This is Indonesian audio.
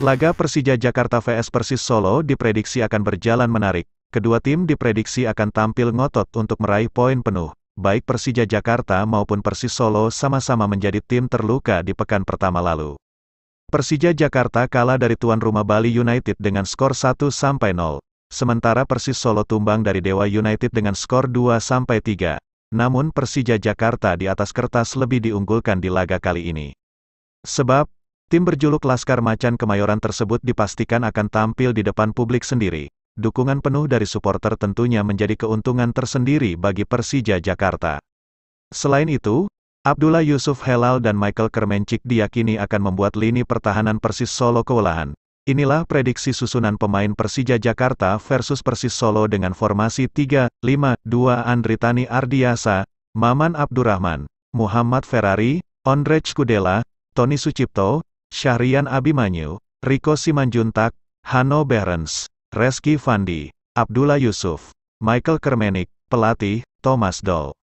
Laga Persija Jakarta vs Persis Solo diprediksi akan berjalan menarik. Kedua tim diprediksi akan tampil ngotot untuk meraih poin penuh. Baik Persija Jakarta maupun Persis Solo sama-sama menjadi tim terluka di pekan pertama lalu. Persija Jakarta kalah dari tuan rumah Bali United dengan skor 1-0. Sementara Persis Solo tumbang dari Dewa United dengan skor 2-3. Namun Persija Jakarta di atas kertas lebih diunggulkan di laga kali ini. Sebab, Tim berjuluk Laskar Macan Kemayoran tersebut dipastikan akan tampil di depan publik sendiri. Dukungan penuh dari supporter tentunya menjadi keuntungan tersendiri bagi Persija Jakarta. Selain itu, Abdullah Yusuf Helal dan Michael Kermencik diyakini akan membuat lini pertahanan Persis Solo kewalahan. Inilah prediksi susunan pemain Persija Jakarta versus Persis Solo dengan formasi 3-5-2 Andritani Ardiasa, Maman Abdurrahman, Muhammad Ferrari, Ondrej Kudela, Tony Sucipto, Syahrian Abimanyu, Riko Simanjuntak, Hano Berens, Reski Fandi, Abdullah Yusuf, Michael Kermenik, pelatih, Thomas Doll.